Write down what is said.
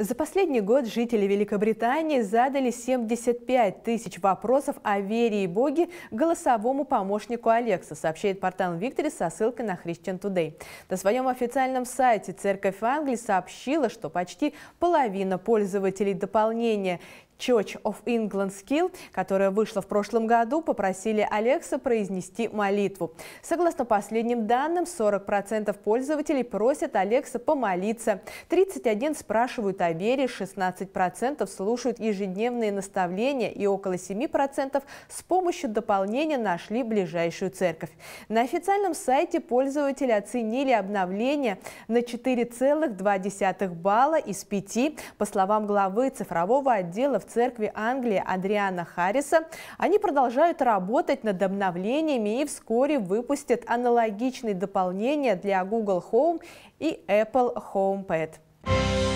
За последний год жители Великобритании задали 75 тысяч вопросов о вере и Боге голосовому помощнику Алекса, сообщает портал Виктори со ссылкой на Christian Today. На своем официальном сайте Церковь Англии сообщила, что почти половина пользователей дополнения Church of England Skill, которая вышла в прошлом году, попросили Алекса произнести молитву. Согласно последним данным, 40% пользователей просят Алекса помолиться, 31 спрашивают о вере, 16% слушают ежедневные наставления и около 7% с помощью дополнения нашли ближайшую церковь. На официальном сайте пользователи оценили обновление на 4,2 балла из 5. По словам главы цифрового отдела в церкви Англии Адриана Харриса. Они продолжают работать над обновлениями и вскоре выпустят аналогичные дополнения для Google Home и Apple HomePad.